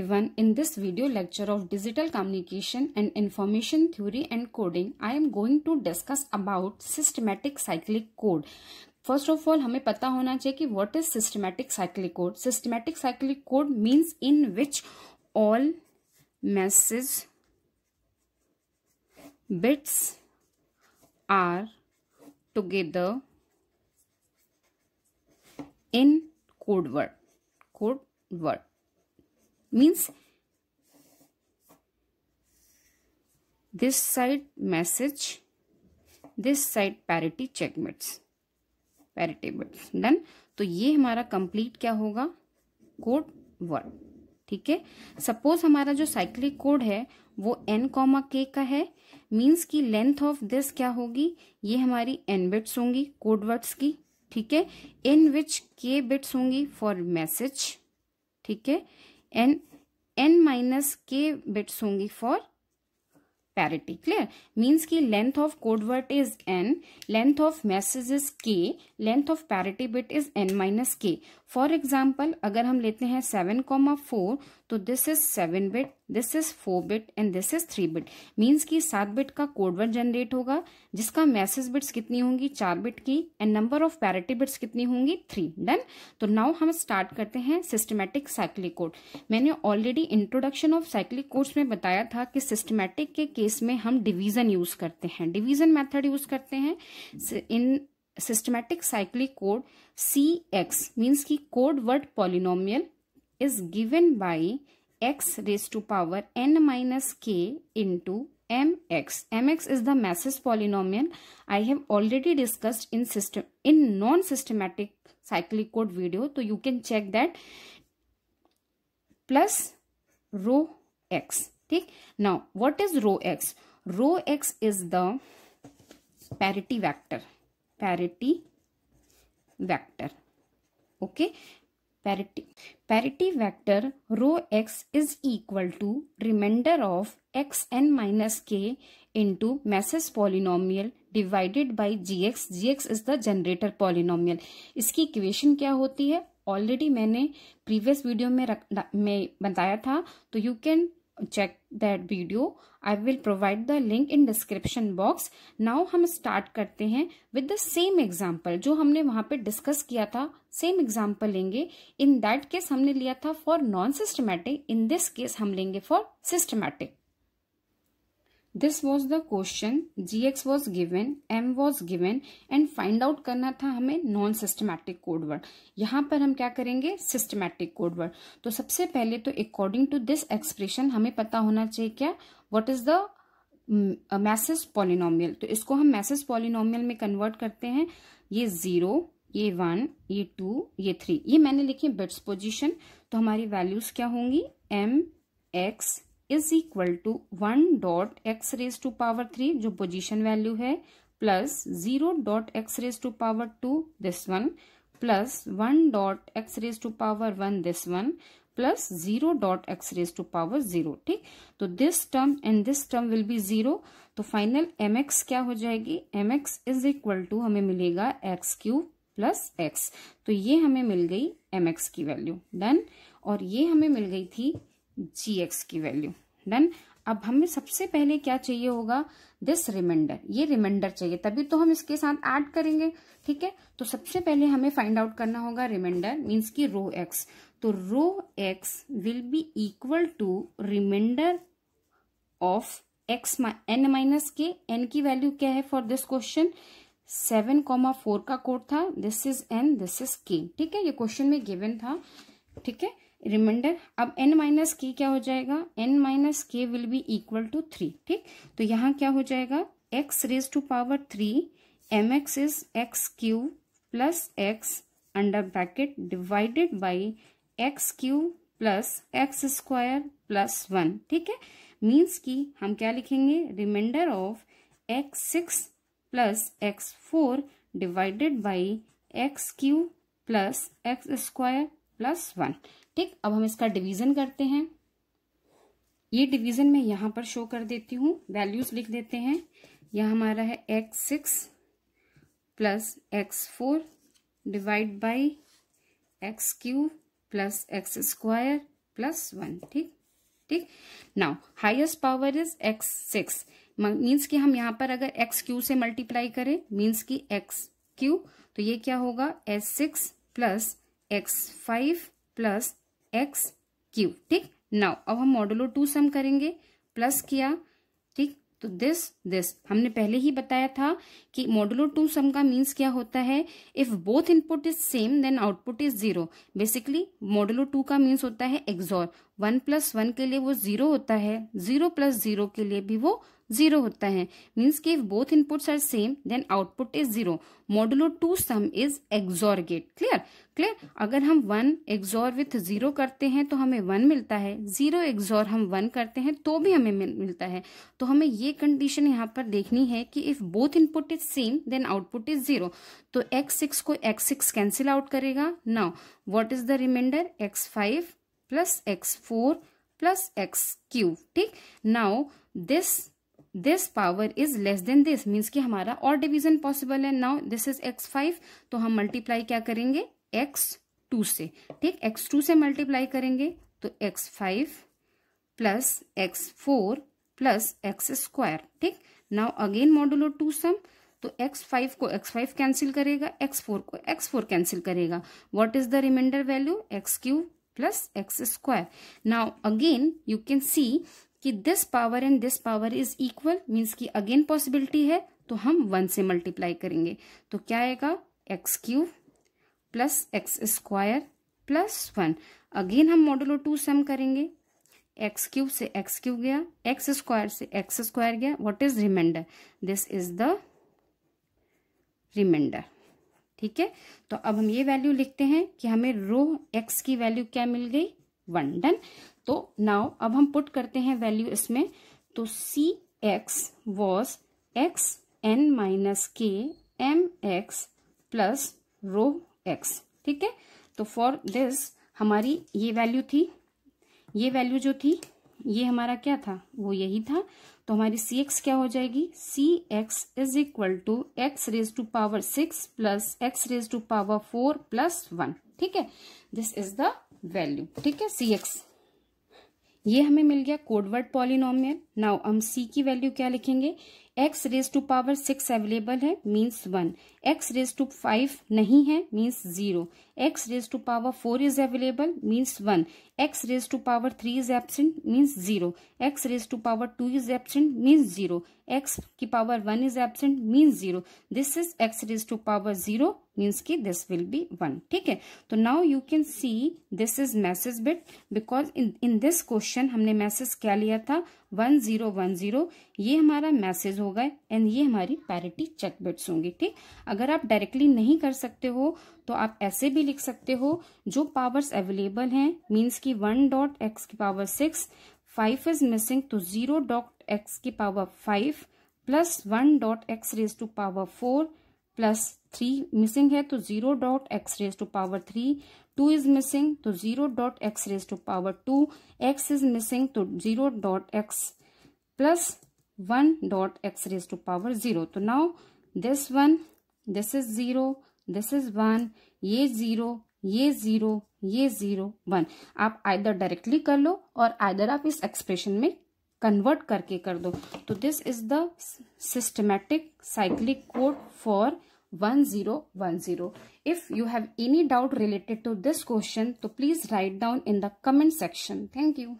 Even in this video lecture of digital communication and information theory and coding, I am going to discuss about systematic cyclic code. First of all हमें पता होना चाहिए कि what is systematic cyclic code systematic cyclic code means in which all message bits are together in code word code word means this side message this side parity checkmates paritables done तो ये हमारा complete क्या होगा code word ठीक है suppose हमारा जो cyclic code है वो एन कॉमा के का है मींस की लेंथ ऑफ दिस क्या होगी ये हमारी एन बिट्स होंगी कोड वर्ड्स की ठीक है इन विच के बिट्स होंगी फॉर मैसेज ठीक है n n minus k bits होंगी फॉर पैरिटी क्लियर मीन्स की length of codeword is n length of message is k length of parity bit is n minus k for example अगर हम लेते हैं seven comma four तो this is seven bit this is four bit and this is three bit means की सात bit का code word generate होगा जिसका मैसेज बिट्स कितनी होंगी चार बिट की and number of parity bits कितनी होंगी थ्री डन तो नाउ हम स्टार्ट करते हैं सिस्टमैटिक साइक्लिक कोड मैंने already introduction of cyclic codes में बताया था कि सिस्टमैटिक के केस में हम डिवीजन यूज करते हैं डिवीजन मेथड यूज करते हैं in systematic cyclic code c x means की code word polynomial is given by x raised to power n minus k into mx mx is the masses polynomial i have already discussed in system in non systematic cyclic code video so you can check that plus rho x ठीक now what is rho x rho x is the parity vector parity vector okay parity parity vector rho x is equal to remainder of x n minus k into masses polynomial divided by gx gx is the generator polynomial इसकी equation क्या होती है already मैंने previous video में रख में बताया था तो you can check that video i will provide the link in description box now hum start karte hain with the same example jo humne wahan pe discuss kiya tha same example lenge in that case humne liya tha for non systematic in this case hum lenge for systematic this was the question g x was given m was given and find out करना था हमें non systematic code word यहाँ पर हम क्या करेंगे systematic code word तो सबसे पहले तो अकॉर्डिंग टू दिस एक्सप्रेशन हमें पता होना चाहिए क्या what is the message polynomial तो इसको हम मैसेज पॉलिनोमियल में कन्वर्ट करते हैं ये जीरो ये वन ये टू ये थ्री ये मैंने लिखे बिट्स पोजिशन तो हमारी वैल्यूज क्या होंगी m x is equal to one dot x raise to power three जो पोजिशन वैल्यू है plus zero dot x raise to power two this one plus one dot x raise to power one this one plus zero dot x raise to power zero ठीक तो this term and this term will be zero तो final m x क्या हो जाएगी m x is equal to हमें मिलेगा x cube plus x तो ये हमें मिल गई एम एक्स की वैल्यू डन और ये हमें मिल गई थी जी एक्स की वैल्यू डन अब हमें सबसे पहले क्या चाहिए होगा दिस रिमाइंडर ये रिमाइंडर चाहिए तभी तो हम इसके साथ ऐड करेंगे ठीक है तो सबसे पहले हमें फाइंड आउट करना होगा रिमाइंडर मींस तो की रो एक्स तो rho x will be equal to remainder of x n minus k n की वैल्यू क्या है for this question seven comma four का कोड था this is n this is k ठीक है ये क्वेश्चन में गिवन था ठीक है रिमाइंडर अब एन माइनस के क्या हो जाएगा n minus k will be equal to three ठीक तो यहाँ क्या हो जाएगा x raise to power three m x is x cube plus x under bracket divided by x cube plus x square plus one ठीक है means कि हम क्या लिखेंगे remainder of x six plus x four divided by x cube plus x square plus one ठीक अब हम इसका डिवीजन करते हैं ये डिवीजन मैं यहां पर शो कर देती हूं वैल्यूज लिख देते हैं यह हमारा है x six plus x four divide by x cube plus x square plus one ठीक ठीक now highest power is x six means कि हम यहां पर अगर एक्स क्यू से मल्टीप्लाई करें मीन्स कि एक्स क्यू तो ये क्या होगा x six plus x five plus x cube ठीक नाउ अब हम मॉडुलो टू सम करेंगे प्लस किया ठीक तो दिस दिस हमने पहले ही बताया था कि मॉडुलो टू सम का मीन्स क्या होता है if both input is same then output is zero basically modulo two का मीन्स होता है एक्सॉर वन प्लस वन के लिए वो ज़ीरो होता है ज़ीरो प्लस ज़ीरो के लिए भी वो ज़ीरो होता है मीन्स की both inputs are same then output is zero modulo two sum is XOR clear clear अगर हम वन एक्सॉर विथ ज़ीरो करते हैं तो हमें वन मिलता है ज़ीरो एक्सॉर हम वन करते हैं तो भी हमें मिलता है तो हमें ये कंडीशन यहाँ पर देखनी है कि if both input is same then output is zero तो एक्स सिक्स को एक्स सिक्स कैंसिल आउट करेगा now what is the remainder x five plus x four plus x cube ठीक now this this power is less than this means कि हमारा और division possible है now this is x five तो हम multiply क्या करेंगे एक्स टू से ठीक एक्स टू से मल्टीप्लाई करेंगे तो x five plus x four plus x square ठीक now again modulo two sum तो x5 को x5 कैंसिल करेगा x4 को x4 कैंसिल करेगा what is the remainder value x cube plus x square. Now again you can see कि this power and this power is equal means की again possibility है तो हम one से multiply करेंगे तो क्या आएगा x cube plus x square plus one again हम मॉडलो टू सम करेंगे एक्स क्यूब से एक्स क्यूब गया एक्स स्क्वायर से एक्स स्क्वायर गया what is remainder this is the remainder ठीक है तो अब हम ये वैल्यू लिखते हैं कि हमें रो एक्स की वैल्यू क्या मिल गई वन डन तो नाउ अब हम पुट करते हैं वैल्यू इसमें तो c x was x n minus k m x plus rho x ठीक है तो फॉर दिस हमारी ये वैल्यू थी ये वैल्यू जो थी ये हमारा क्या था वो यही था तो हमारी सी एक्स क्या हो जाएगी c x is equal to x raise to power six plus x raise to power four plus one ठीक है दिस इज द वैल्यू ठीक है सी एक्स ये हमें मिल गया कोडवर्ड पॉलिनोमियल नाउ हम सी की वैल्यू क्या लिखेंगे x raise to power six available है means one x raise to five नहीं है means zero x raise to power four is available means one x raise to power three is absent means zero x raise to power two is absent means zero x की power one is absent means zero this is x raise to power zero means की this will be one ठीक है तो now you can see this is message bit because in this question हमने message क्या लिया था one zero one zero ये हमारा मैसेज होगा एंड ये हमारी पैरिटी चेक बिट्स होंगी ठीक अगर आप डायरेक्टली नहीं कर सकते हो तो आप ऐसे भी लिख सकते हो जो पावर्स अवेलेबल हैं मीन्स की वन डॉट एक्स की power six five is missing तो जीरो डॉट एक्स की power five plus one dot x raise to power four plus three missing है तो zero dot x raise to power three two is missing तो zero dot x raise to power two x is missing तो zero dot x plus one dot x raise to power zero तो now this one this is zero this is one ये zero ये zero ये zero one आप either directly कर लो और either आप इस एक्सप्रेशन में कन्वर्ट करके कर दो तो this is the systematic cyclic code for 1010. If you have any doubt related to this question, so please write down in the comment section. Thank you.